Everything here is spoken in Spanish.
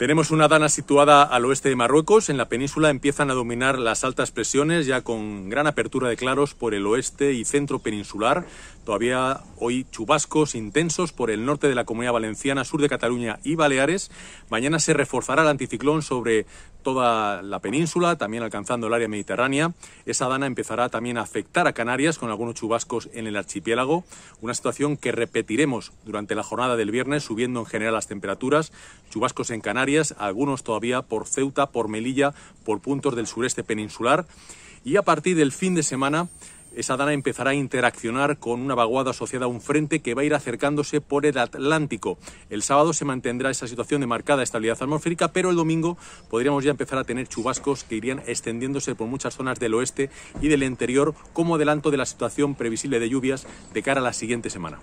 Tenemos una dana situada al oeste de Marruecos. En la península empiezan a dominar las altas presiones, ya con gran apertura de claros por el oeste y centro peninsular, Todavía hoy chubascos intensos por el norte de la Comunidad Valenciana, sur de Cataluña y Baleares. Mañana se reforzará el anticiclón sobre toda la península, también alcanzando el área mediterránea. Esa dana empezará también a afectar a Canarias con algunos chubascos en el archipiélago, una situación que repetiremos durante la jornada del viernes, subiendo en general las temperaturas, chubascos en Canarias, algunos todavía por Ceuta, por Melilla, por puntos del sureste peninsular. Y a partir del fin de semana esa dana empezará a interaccionar con una vaguada asociada a un frente que va a ir acercándose por el Atlántico. El sábado se mantendrá esa situación de marcada estabilidad atmosférica, pero el domingo podríamos ya empezar a tener chubascos que irían extendiéndose por muchas zonas del oeste y del interior como adelanto de la situación previsible de lluvias de cara a la siguiente semana.